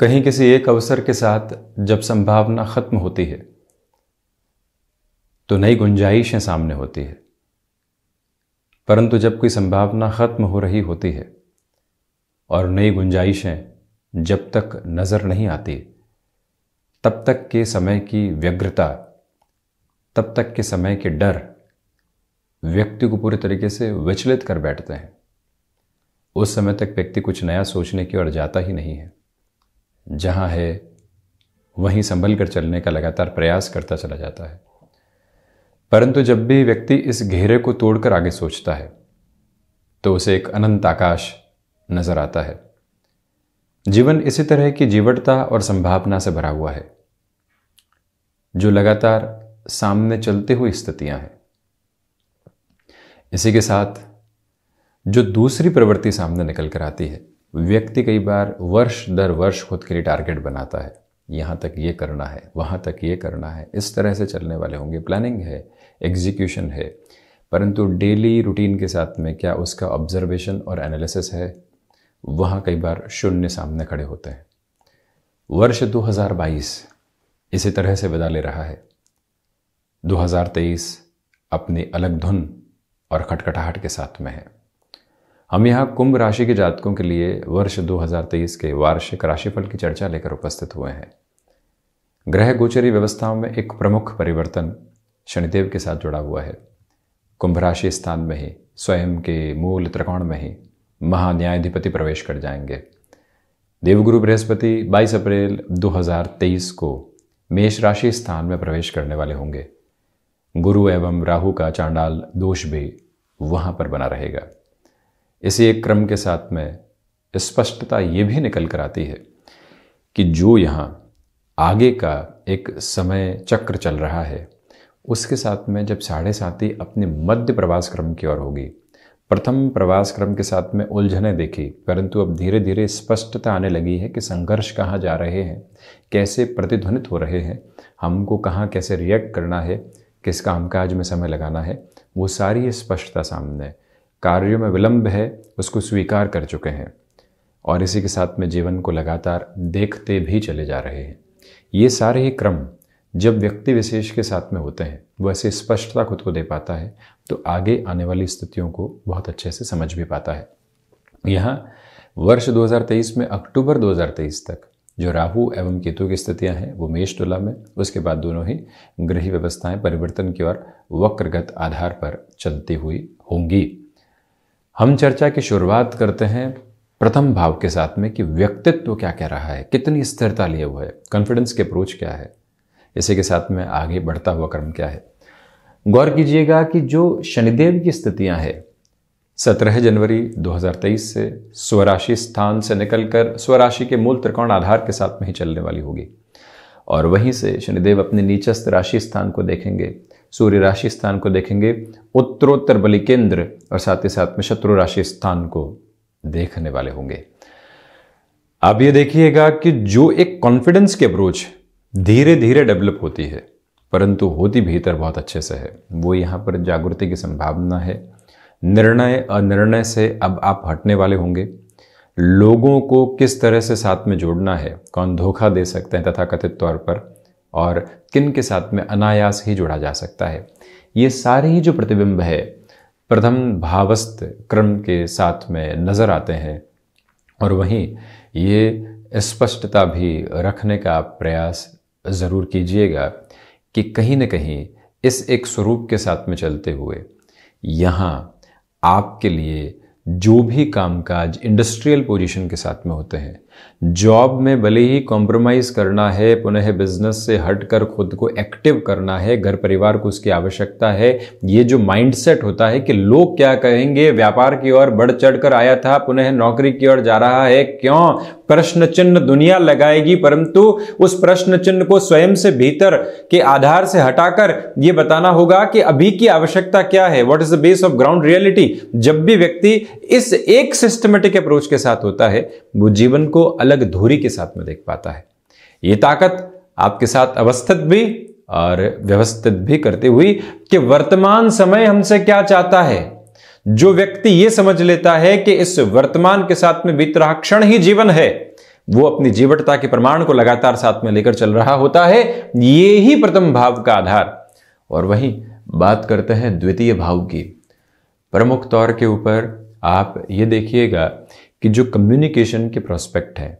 कहीं किसी एक अवसर के साथ जब संभावना खत्म होती है तो नई गुंजाइशें सामने होती है परंतु जब कोई संभावना खत्म हो रही होती है और नई गुंजाइशें जब तक नज़र नहीं आती तब तक के समय की व्यग्रता तब तक के समय के डर व्यक्ति को पूरे तरीके से विचलित कर बैठते हैं उस समय तक व्यक्ति कुछ नया सोचने की ओर जाता ही नहीं है जहाँ है वहीं संभल कर चलने का लगातार प्रयास करता चला जाता है परंतु जब भी व्यक्ति इस घेरे को तोड़कर आगे सोचता है तो उसे एक अनंत आकाश नजर आता है जीवन इसी तरह की जीवटता और संभावना से भरा हुआ है जो लगातार सामने चलते हुए स्थितियां हैं इसी के साथ जो दूसरी प्रवृत्ति सामने निकल कर आती है व्यक्ति कई बार वर्ष दर वर्ष खुद के लिए टारगेट बनाता है यहाँ तक ये करना है वहाँ तक ये करना है इस तरह से चलने वाले होंगे प्लानिंग है एग्जीक्यूशन है परंतु डेली रूटीन के साथ में क्या उसका ऑब्जर्वेशन और एनालिसिस है वहाँ कई बार शून्य सामने खड़े होते हैं वर्ष 2022 इसी तरह से विदा ले रहा है 2023 अपनी अलग धुन और खटखटाहट के साथ में है हम यहाँ कुंभ राशि के जातकों के लिए वर्ष 2023 के वार्षिक राशिफल की चर्चा लेकर उपस्थित हुए हैं ग्रह गोचरी व्यवस्थाओं में एक प्रमुख परिवर्तन शनिदेव के साथ जुड़ा हुआ है कुंभ राशि स्थान में ही स्वयं के मूल त्रिकोण में ही महान्यायाधिपति प्रवेश कर जाएंगे देवगुरु बृहस्पति 22 अप्रैल 2023 को मेष राशि स्थान में प्रवेश करने वाले होंगे गुरु एवं राहु का चांडाल दोष भी वहाँ पर बना रहेगा इसी एक क्रम के साथ में स्पष्टता ये भी निकल कर आती है कि जो यहाँ आगे का एक समय चक्र चल रहा है उसके साथ में जब साढ़े साथी अपने मध्य प्रवास क्रम की ओर होगी प्रथम प्रवास क्रम के साथ में उलझने देखी परंतु अब धीरे धीरे स्पष्टता आने लगी है कि संघर्ष कहाँ जा रहे हैं कैसे प्रतिध्वनित हो रहे हैं हमको कहाँ कैसे रिएक्ट करना है किस काम काज में समय लगाना है वो सारी स्पष्टता सामने है कार्यों में विलंब है उसको स्वीकार कर चुके हैं और इसी के साथ में जीवन को लगातार देखते भी चले जा रहे हैं ये सारे ही क्रम जब व्यक्ति विशेष के साथ में होते हैं वह ऐसे स्पष्टता खुद को दे पाता है तो आगे आने वाली स्थितियों को बहुत अच्छे से समझ भी पाता है यहाँ वर्ष 2023 में अक्टूबर 2023 तक जो राहु एवं केतु की स्थितियां हैं वो मेष तुला में उसके बाद दोनों ही गृह व्यवस्थाएं परिवर्तन की ओर वक्रगत आधार पर चलती हुई होंगी हम चर्चा की शुरुआत करते हैं प्रथम भाव के साथ में कि व्यक्तित्व क्या कह रहा है कितनी स्थिरता लिए हुआ है कॉन्फिडेंस की अप्रोच क्या है इसी के साथ में आगे बढ़ता हुआ क्रम क्या है गौर कीजिएगा कि जो शनिदेव की स्थितियां हैं सत्रह जनवरी 2023 से स्वराशि स्थान से निकलकर स्वराशि के मूल त्रिकोण आधार के साथ में ही चलने वाली होगी और वहीं से शनिदेव अपने नीचस्थ राशि स्थान को देखेंगे सूर्य राशि स्थान को देखेंगे उत्तरोत्तर बलि केंद्र और साथ ही साथ में शत्रु राशि स्थान को देखने वाले होंगे आप ये देखिएगा कि जो एक कॉन्फिडेंस की अप्रोच धीरे धीरे डेवलप होती है परंतु होती भीतर बहुत अच्छे से है वो यहाँ पर जागृति की संभावना है निर्णय अनिर्णय से अब आप हटने वाले होंगे लोगों को किस तरह से साथ में जोड़ना है कौन धोखा दे सकते हैं तथा कथित तौर पर और किन के साथ में अनायास ही जोड़ा जा सकता है ये सारे ही जो प्रतिबिंब है प्रथम भावस्थ क्रम के साथ में नज़र आते हैं और वहीं ये स्पष्टता भी रखने का प्रयास ज़रूर कीजिएगा कि कहीं न कहीं इस एक स्वरूप के साथ में चलते हुए यहाँ आपके लिए जो भी कामकाज इंडस्ट्रियल पोजीशन के साथ में होते हैं जॉब में भले ही कॉम्प्रोमाइज़ करना है पुनः बिजनेस से हटकर खुद को एक्टिव करना है घर परिवार को उसकी आवश्यकता है ये जो माइंडसेट होता है कि लोग क्या कहेंगे व्यापार की ओर बढ़ चढ़कर आया था पुनः नौकरी की ओर जा रहा है क्यों प्रश्न चिन्ह दुनिया लगाएगी परंतु उस प्रश्न चिन्ह को स्वयं से भीतर के आधार से हटाकर यह बताना होगा कि अभी की आवश्यकता क्या है what is the base of ground reality जब भी व्यक्ति इस एक सिस्टमेटिक अप्रोच के साथ होता है वो जीवन को अलग धूरी के साथ में देख पाता है ये ताकत आपके साथ अवस्थित भी और व्यवस्थित भी करती हुई कि वर्तमान समय हमसे क्या चाहता है जो व्यक्ति ये समझ लेता है कि इस वर्तमान के साथ में बीत रहा क्षण ही जीवन है वो अपनी जीवटता के प्रमाण को लगातार साथ में लेकर चल रहा होता है ये ही प्रथम भाव का आधार और वहीं बात करते हैं द्वितीय भाव की प्रमुख तौर के ऊपर आप ये देखिएगा कि जो कम्युनिकेशन के प्रोस्पेक्ट हैं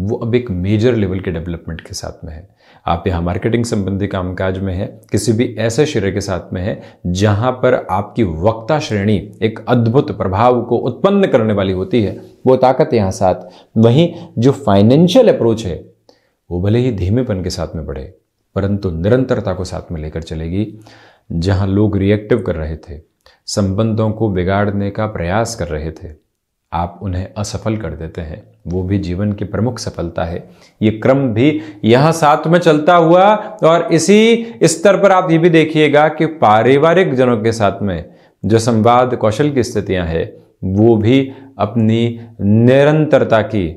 वो अब एक मेजर लेवल के डेवलपमेंट के साथ में है आप यहाँ मार्केटिंग संबंधी कामकाज में है किसी भी ऐसे श्रेय के साथ में है जहाँ पर आपकी वक्ता श्रेणी एक अद्भुत प्रभाव को उत्पन्न करने वाली होती है वो ताकत यहाँ साथ वहीं जो फाइनेंशियल अप्रोच है वो भले ही धीमेपन के साथ में बढ़े परंतु निरंतरता को साथ में लेकर चलेगी जहाँ लोग रिएक्टिव कर रहे थे संबंधों को बिगाड़ने का प्रयास कर रहे थे आप उन्हें असफल कर देते हैं वो भी जीवन की प्रमुख सफलता है ये क्रम भी यहाँ साथ में चलता हुआ और इसी स्तर पर आप ये भी देखिएगा कि पारिवारिक जनों के साथ में जो संवाद कौशल की स्थितियाँ हैं वो भी अपनी निरंतरता की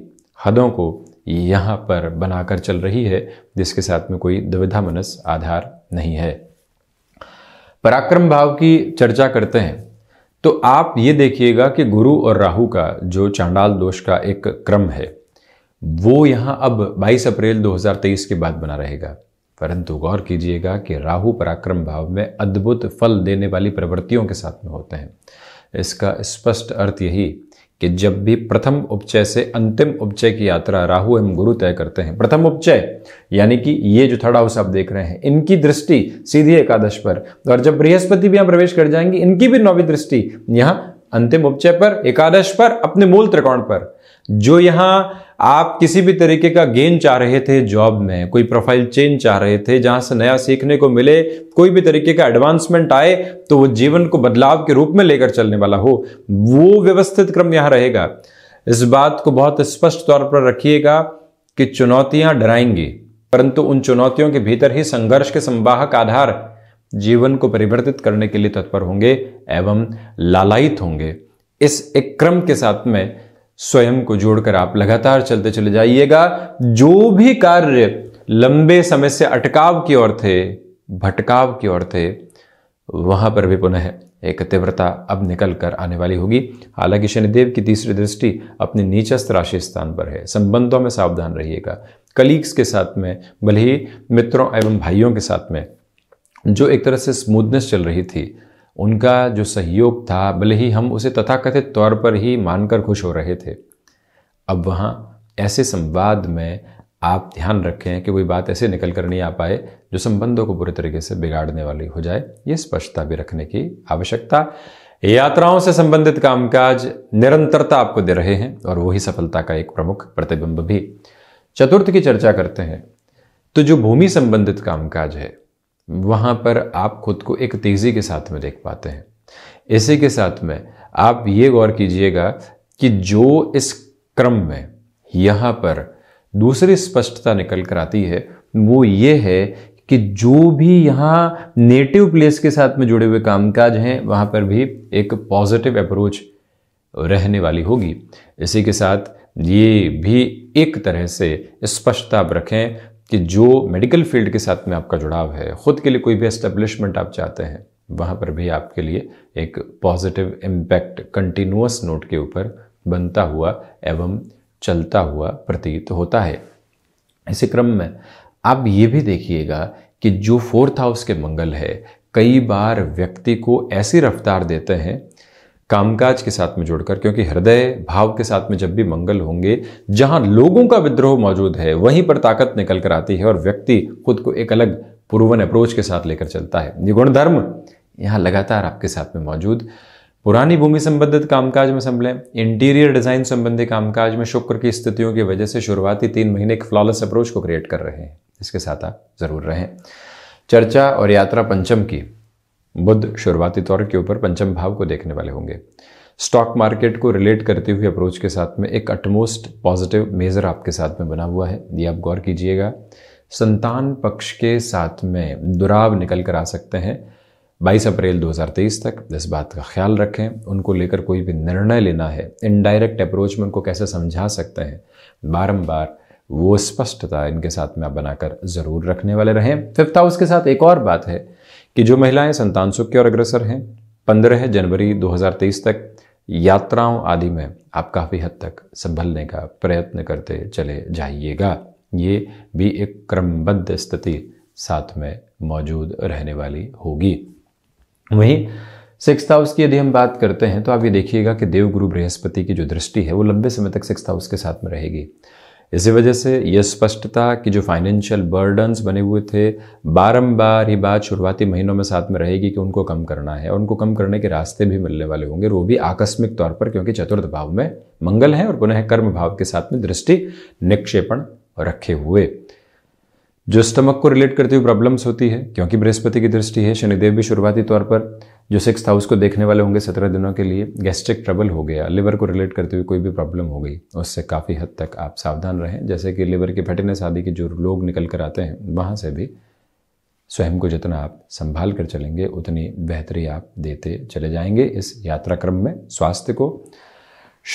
हदों को यहाँ पर बनाकर चल रही है जिसके साथ में कोई दुविधा मनस आधार नहीं है पराक्रम भाव की चर्चा करते हैं तो आप ये देखिएगा कि गुरु और राहु का जो चांडाल दोष का एक क्रम है वो यहां अब 22 अप्रैल 2023 के बाद बना रहेगा परंतु गौर कीजिएगा कि राहु पराक्रम भाव में अद्भुत फल देने वाली प्रवृत्तियों के साथ में होते हैं इसका स्पष्ट अर्थ यही कि जब भी प्रथम उपचय से अंतिम उपचय की यात्रा राहु एवं गुरु तय करते हैं प्रथम उपचय यानी कि ये जो थर्ड हाउस आप देख रहे हैं इनकी दृष्टि सीधी एकादश पर और जब बृहस्पति भी यहां प्रवेश कर जाएंगे इनकी भी नौवीं दृष्टि यहां अंतिम उपचय पर एकादश पर अपने मूल त्रिकोण पर जो यहाँ आप किसी भी तरीके का गेन चाह रहे थे जॉब में कोई प्रोफाइल चेंज चाह रहे थे जहां से नया सीखने को मिले कोई भी तरीके का एडवांसमेंट आए तो वो जीवन को बदलाव के रूप में लेकर चलने वाला हो वो व्यवस्थित क्रम यहां रहेगा इस बात को बहुत स्पष्ट तौर पर रखिएगा कि चुनौतियां डराएंगी परंतु उन चुनौतियों के भीतर ही संघर्ष के संवाहक आधार जीवन को परिवर्तित करने के लिए तत्पर होंगे एवं लालायित होंगे इस एक क्रम के साथ में स्वयं को जोड़कर आप लगातार चलते चले जाइएगा जो भी कार्य लंबे समय से अटकाव की ओर थे भटकाव की ओर थे वहां पर भी पुनः एक तीव्रता अब निकल कर आने वाली होगी हालांकि शनिदेव की तीसरी दृष्टि अपने नीचस्त राशि स्थान पर है संबंधों में सावधान रहिएगा कलीग्स के साथ में भले ही मित्रों एवं भाइयों के साथ में जो एक तरह से स्मूथनेस चल रही थी उनका जो सहयोग था भले ही हम उसे तथाकथित तौर पर ही मानकर खुश हो रहे थे अब वहाँ ऐसे संवाद में आप ध्यान रखें कि कोई बात ऐसे निकल कर नहीं आ पाए जो संबंधों को बुरे तरीके से बिगाड़ने वाली हो जाए ये स्पष्टता भी रखने की आवश्यकता यात्राओं से संबंधित कामकाज निरंतरता आपको दे रहे हैं और वही सफलता का एक प्रमुख प्रतिबिंब भी चतुर्थ की चर्चा करते हैं तो जो भूमि संबंधित कामकाज है वहाँ पर आप खुद को एक तेज़ी के साथ में देख पाते हैं इसी के साथ में आप ये गौर कीजिएगा कि जो इस क्रम में यहाँ पर दूसरी स्पष्टता निकल कर आती है वो ये है कि जो भी यहाँ नेटिव प्लेस के साथ में जुड़े हुए कामकाज हैं वहाँ पर भी एक पॉजिटिव अप्रोच रहने वाली होगी इसी के साथ ये भी एक तरह से स्पष्टता आप रखें कि जो मेडिकल फील्ड के साथ में आपका जुड़ाव है ख़ुद के लिए कोई भी एस्टेब्लिशमेंट आप चाहते हैं वहाँ पर भी आपके लिए एक पॉजिटिव इम्पैक्ट कंटिन्यूस नोट के ऊपर बनता हुआ एवं चलता हुआ प्रतीत होता है इसी क्रम में आप ये भी देखिएगा कि जो फोर्थ हाउस के मंगल है कई बार व्यक्ति को ऐसी रफ्तार देते हैं कामकाज के साथ में जोड़कर क्योंकि हृदय भाव के साथ में जब भी मंगल होंगे जहां लोगों का विद्रोह मौजूद है वहीं पर ताकत निकल कर आती है और व्यक्ति खुद को एक अलग पूर्वन अप्रोच के साथ लेकर चलता है ये गुणधर्म यहाँ लगातार आपके साथ में मौजूद पुरानी भूमि संबंधित कामकाज में संभलें इंटीरियर डिजाइन संबंधी कामकाज में शुक्र की स्थितियों की वजह से शुरुआती तीन महीने एक फ्लॉलेस अप्रोच को क्रिएट कर रहे हैं इसके साथ आप जरूर रहें चर्चा और यात्रा पंचम की बुद्ध शुरुआती तौर के ऊपर पंचम भाव को देखने वाले होंगे स्टॉक मार्केट को रिलेट करते हुए अप्रोच के साथ में एक अटमोस्ट पॉजिटिव मेज़र आपके साथ में बना हुआ है ये आप गौर कीजिएगा संतान पक्ष के साथ में दुराव निकल कर आ सकते हैं 22 अप्रैल 2023 तक इस बात का ख्याल रखें उनको लेकर कोई भी निर्णय लेना है इनडायरेक्ट अप्रोच में उनको कैसे समझा सकते हैं बारंबार वो स्पष्टता इनके साथ में आप बनाकर ज़रूर रखने वाले रहें फिफ्थ हाउस के साथ एक और बात है कि जो महिलाएं संतान सुख की ओर अग्रसर हैं पंद्रह जनवरी 2023 तक यात्राओं आदि में आप काफ़ी हद तक संभलने का प्रयत्न करते चले जाइएगा ये भी एक क्रमबद्ध स्थिति साथ में मौजूद रहने वाली होगी वहीं सिक्स हाउस की यदि हम बात करते हैं तो आप ये देखिएगा कि देव गुरु बृहस्पति की जो दृष्टि है वो लंबे समय तक सिक्स हाउस के साथ में रहेगी इसी वजह से यह स्पष्टता कि जो फाइनेंशियल बर्डन्स बने हुए थे बारंबार ये बात शुरुआती महीनों में साथ में रहेगी कि उनको कम करना है और उनको कम करने के रास्ते भी मिलने वाले होंगे वो भी आकस्मिक तौर पर क्योंकि चतुर्थ भाव में मंगल है और पुनः कर्म भाव के साथ में दृष्टि निक्षेपण रखे हुए जो स्टमक को रिलेट करती हुई प्रॉब्लम्स होती है क्योंकि बृहस्पति की दृष्टि है शनिदेव भी शुरुआती तौर पर जो सिक्स हाउस को देखने वाले होंगे सत्रह दिनों के लिए गैस्ट्रिक ट्रबल हो गया लिवर को रिलेट करते हुए कोई भी प्रॉब्लम हो गई उससे काफ़ी हद तक आप सावधान रहें जैसे कि लिवर के फटिनेस आदि के जो लोग निकल कर आते हैं वहाँ से भी स्वयं को जितना आप संभाल कर चलेंगे उतनी बेहतरी आप देते चले जाएंगे इस यात्रा क्रम में स्वास्थ्य को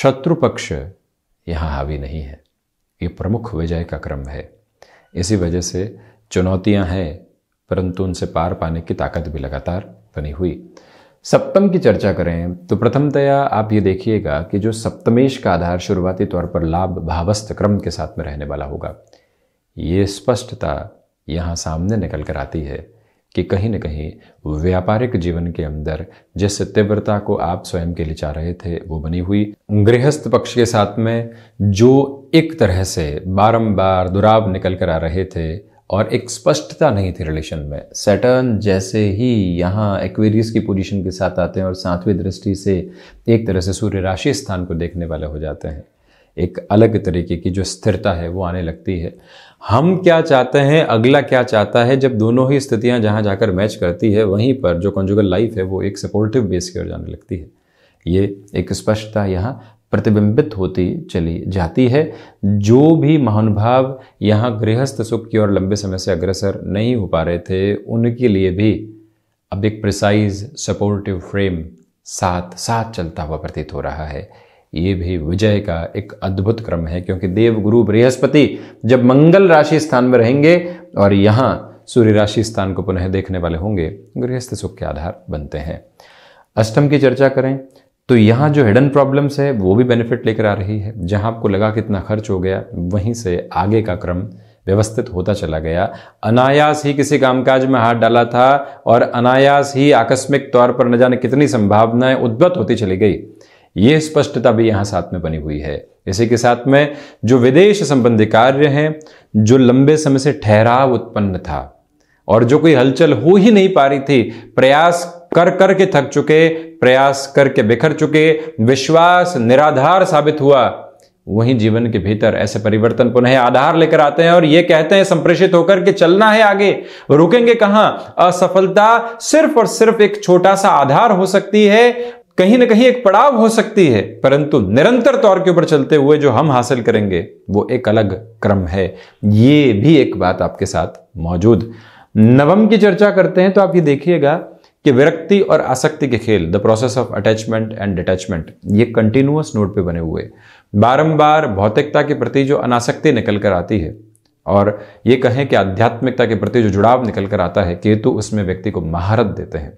शत्रु पक्ष यहाँ हावी नहीं है ये प्रमुख विजय का क्रम है इसी वजह से चुनौतियाँ हैं परंतु उनसे पार पाने की ताकत भी लगातार बनी हुई सप्तम की चर्चा करें तो प्रथमतया आप ये देखिएगा कि जो सप्तमेश का आधार शुरुआती तौर पर लाभ भावस्थ क्रम के साथ में रहने वाला होगा ये स्पष्टता यहाँ सामने निकल कर आती है कि कहीं ना कहीं व्यापारिक जीवन के अंदर जिस तीव्रता को आप स्वयं के लिए चाह रहे थे वो बनी हुई गृहस्थ पक्ष के साथ में जो एक तरह से बारंबार दुराव निकल कर आ रहे थे और एक स्पष्टता नहीं थी रिलेशन में सैटर्न जैसे ही यहाँ एक्वेरियस की पोजीशन के साथ आते हैं और सातवीं दृष्टि से एक तरह से सूर्य राशि स्थान को देखने वाले हो जाते हैं एक अलग तरीके की जो स्थिरता है वो आने लगती है हम क्या चाहते हैं अगला क्या चाहता है जब दोनों ही स्थितियां जहाँ जाकर मैच करती है वहीं पर जो कंजुगल लाइफ है वो एक सपोर्टिव बेस की ओर जाने लगती है ये एक स्पष्टता यहाँ प्रतिबिंबित होती चली जाती है जो भी महानुभाव यहाँ गृहस्थ सुख की ओर लंबे समय से अग्रसर नहीं हो पा रहे थे उनके लिए भी अब एक प्रिसाइज सपोर्टिव फ्रेम साथ साथ चलता हुआ प्रतीत हो रहा है ये भी विजय का एक अद्भुत क्रम है क्योंकि देव गुरु बृहस्पति जब मंगल राशि स्थान में रहेंगे और यहाँ सूर्य राशि स्थान को पुनः देखने वाले होंगे गृहस्थ सुख के आधार बनते हैं अष्टम की चर्चा करें तो यहाँ जो हिडन प्रॉब्लम्स है वो भी बेनिफिट लेकर आ रही है जहाँ आपको लगा कितना खर्च हो गया वहीं से आगे का क्रम व्यवस्थित होता चला गया अनायास ही किसी कामकाज में हाथ डाला था और अनायास ही आकस्मिक तौर पर न जाने कितनी संभावनाएं उद्भत होती चली गई ये स्पष्टता भी यहां साथ में बनी हुई है इसी के साथ में जो विदेश संबंधी कार्य हैं जो लंबे समय से ठहराव उत्पन्न था और जो कोई हलचल हो ही नहीं पा रही थी प्रयास कर कर के थक चुके प्रयास करके बिखर चुके विश्वास निराधार साबित हुआ वहीं जीवन के भीतर ऐसे परिवर्तन पुनः आधार लेकर आते हैं और ये कहते हैं संप्रेषित होकर के चलना है आगे रुकेंगे कहां असफलता सिर्फ और सिर्फ एक छोटा सा आधार हो सकती है कहीं ना कहीं एक पड़ाव हो सकती है परंतु निरंतर तौर के ऊपर चलते हुए जो हम हासिल करेंगे वो एक अलग क्रम है ये भी एक बात आपके साथ मौजूद नवम की चर्चा करते हैं तो आप ये देखिएगा कि विरक्ति और आसक्ति के खेल the process of attachment and detachment ये कंटिन्यूस नोट पे बने हुए बारंबार भौतिकता के प्रति जो अनासक्ति निकल कर आती है और ये कहें कि आध्यात्मिकता के प्रति जो जुड़ाव निकल कर आता है केतु उसमें व्यक्ति को महारत देते हैं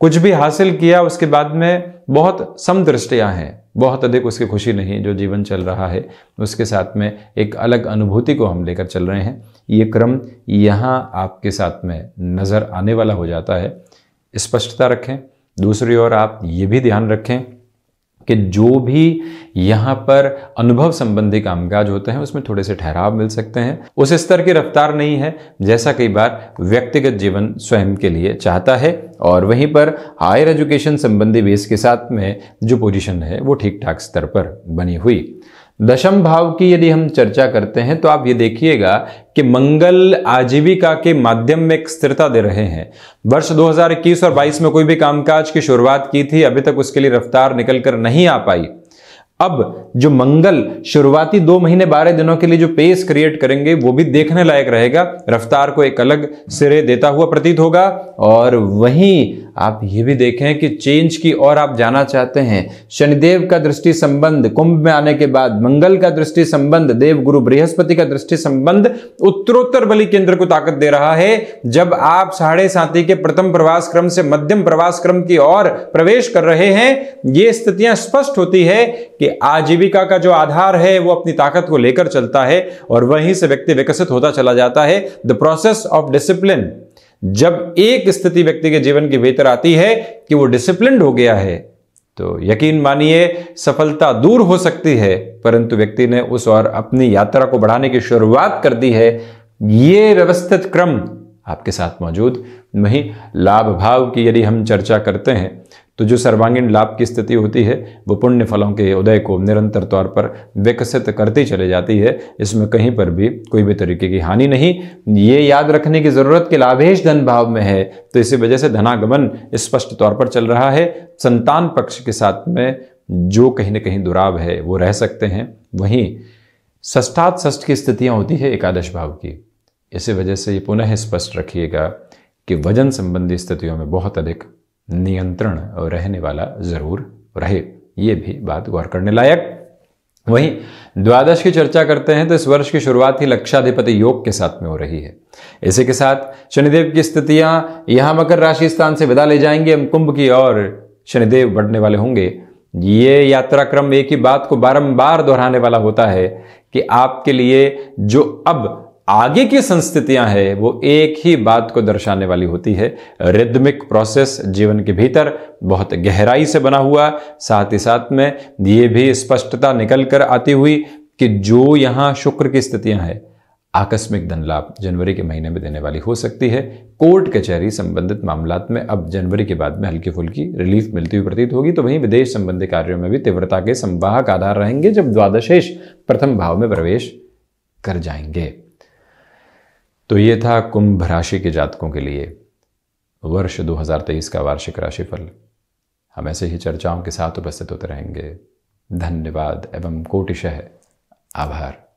कुछ भी हासिल किया उसके बाद में बहुत समदृष्टियाँ हैं बहुत अधिक उसकी खुशी नहीं जो जीवन चल रहा है उसके साथ में एक अलग अनुभूति को हम लेकर चल रहे हैं ये क्रम यहाँ आपके साथ में नज़र आने वाला हो जाता है स्पष्टता रखें दूसरी ओर आप ये भी ध्यान रखें कि जो भी यहाँ पर अनुभव संबंधी कामकाज होते हैं उसमें थोड़े से ठहराव मिल सकते हैं उस स्तर की रफ्तार नहीं है जैसा कई बार व्यक्तिगत जीवन स्वयं के लिए चाहता है और वहीं पर हायर एजुकेशन संबंधी बेस के साथ में जो पोजीशन है वो ठीक ठाक स्तर पर बनी हुई दशम भाव की यदि हम चर्चा करते हैं तो आप ये देखिएगा कि मंगल आजीविका के माध्यम में एक स्थिरता दे रहे हैं वर्ष 2021 और 22 में कोई भी कामकाज की शुरुआत की थी अभी तक उसके लिए रफ्तार निकलकर नहीं आ पाई अब जो मंगल शुरुआती दो महीने बारह दिनों के लिए जो पेस क्रिएट करेंगे वो भी देखने लायक रहेगा रफ्तार को एक अलग सिरे देता हुआ प्रतीत होगा और वहीं आप ये भी देखें कि चेंज की ओर आप जाना चाहते हैं शनिदेव का दृष्टि संबंध कुंभ में आने के बाद मंगल का दृष्टि संबंध देव गुरु बृहस्पति का दृष्टि संबंध उत्तरोत्तर बलि केंद्र को ताकत दे रहा है जब आप साढ़े साथी के प्रथम प्रवास क्रम से मध्यम प्रवास क्रम की ओर प्रवेश कर रहे हैं ये स्थितियां स्पष्ट होती है कि आजीविका का जो आधार है वो अपनी ताकत को लेकर चलता है और वहीं से व्यक्ति विकसित होता चला जाता है द प्रोसेस ऑफ डिसिप्लिन जब एक स्थिति व्यक्ति के जीवन के भीतर आती है कि वो डिसिप्लिन हो गया है तो यकीन मानिए सफलता दूर हो सकती है परंतु व्यक्ति ने उस और अपनी यात्रा को बढ़ाने की शुरुआत कर दी है ये व्यवस्थित क्रम आपके साथ मौजूद वहीं लाभ भाव की यदि हम चर्चा करते हैं तो जो सर्वांगीण लाभ की स्थिति होती है वो पुण्य फलों के उदय को निरंतर तौर पर विकसित करती चले जाती है इसमें कहीं पर भी कोई भी तरीके की हानि नहीं ये याद रखने की ज़रूरत कि लाभेश धन भाव में है तो इसी वजह से धनागमन स्पष्ट तौर पर चल रहा है संतान पक्ष के साथ में जो कहीं ना कहीं दुराव है वो रह सकते हैं वहीं ष्ठात षष्ठ की स्थितियां होती है एकादश भाव की इसी वजह से ये पुनः स्पष्ट रखिएगा कि वजन संबंधी स्थितियों में बहुत अधिक नियंत्रण रहने वाला जरूर रहे ये भी बात गौर करने लायक वहीं द्वादश की चर्चा करते हैं तो इस वर्ष की शुरुआत ही लक्षाधिपति योग के साथ में हो रही है इसी के साथ शनिदेव की स्थितियां यहां मकर राशि स्थान से विदा ले जाएंगे हम कुंभ की और शनिदेव बढ़ने वाले होंगे ये यात्रा क्रम एक ही बात को बारंबार दोहराने वाला होता है कि आपके लिए जो अब आगे की संस्थितियां हैं वो एक ही बात को दर्शाने वाली होती है रिदमिक प्रोसेस जीवन के भीतर बहुत गहराई से बना हुआ साथ ही साथ में ये भी स्पष्टता निकल कर आती हुई कि जो यहां शुक्र की स्थितियां हैं आकस्मिक धन लाभ जनवरी के महीने में देने वाली हो सकती है कोर्ट कचहरी संबंधित मामला में अब जनवरी के बाद में हल्की फुल्की रिलीफ मिलती हुई प्रतीत होगी तो वहीं विदेश संबंधी कार्यों में भी तीव्रता के संवाहक आधार रहेंगे जब द्वादशेष प्रथम भाव में प्रवेश कर जाएंगे तो ये था कुंभ राशि के जातकों के लिए वर्ष 2023 का वार्षिक राशिफल हम ऐसे ही चर्चाओं के साथ उपस्थित होते रहेंगे धन्यवाद एवं कोटिशह आभार